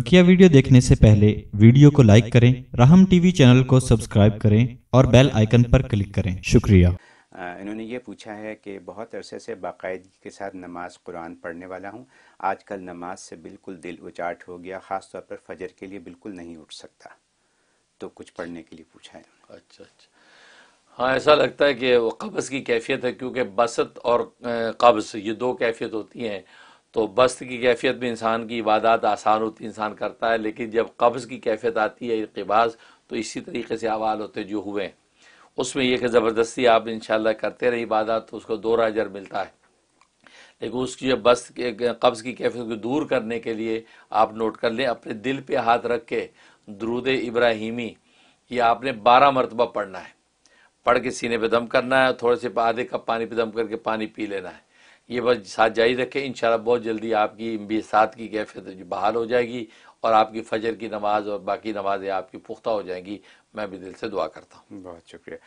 बकिया वीडियो देखने से पहले वीडियो को लाइक करें राहम टीवी चैनल को सब्सक्राइब करें और बेल आइकन पर क्लिक करें शुक्रिया इन्होंने ये पूछा है कि बहुत अरसे से बाकायदगी के साथ नमाज कुरान पढ़ने वाला हूँ आजकल नमाज से बिल्कुल दिल उचाट हो गया ख़ास तौर पर फजर के लिए बिल्कुल नहीं उठ सकता तो कुछ पढ़ने के लिए पूछा है अच्छा अच्छा हाँ ऐसा लगता है कि वो कब्ज़ की कैफियत है क्योंकि बसत और कब्ज़ ये दो कैफियत होती हैं तो बस्त की कैफियत में इंसान की इबादत आसान होती इंसान करता है लेकिन जब कब्ज़ की कैफियत आती है इकबाज तो इसी तरीके से हवाल होते जो हुए उसमें यह कि ज़बरदस्ती आप इन करते रहे इबादत तो उसको दो राजर मिलता है लेकिन उसकी जब बस्त के कब्ज़ की कैफियत को दूर करने के लिए आप नोट कर लें अपने दिल पर हाथ रख के दरूद इब्राहिमी ये आपने बारह मरतबा पढ़ना है पढ़ के सीने पर दम करना है थोड़े से आधे कप पानी पर दम करके पानी पी लेना है ये बस साथ जारी रखें इन बहुत जल्दी आपकी बेसात की कैफियत बहाल हो जाएगी और आपकी फजर की नमाज और बाकी नमाजें आपकी पुख्ता हो जाएंगी मैं भी दिल से दुआ करता हूँ बहुत शुक्रिया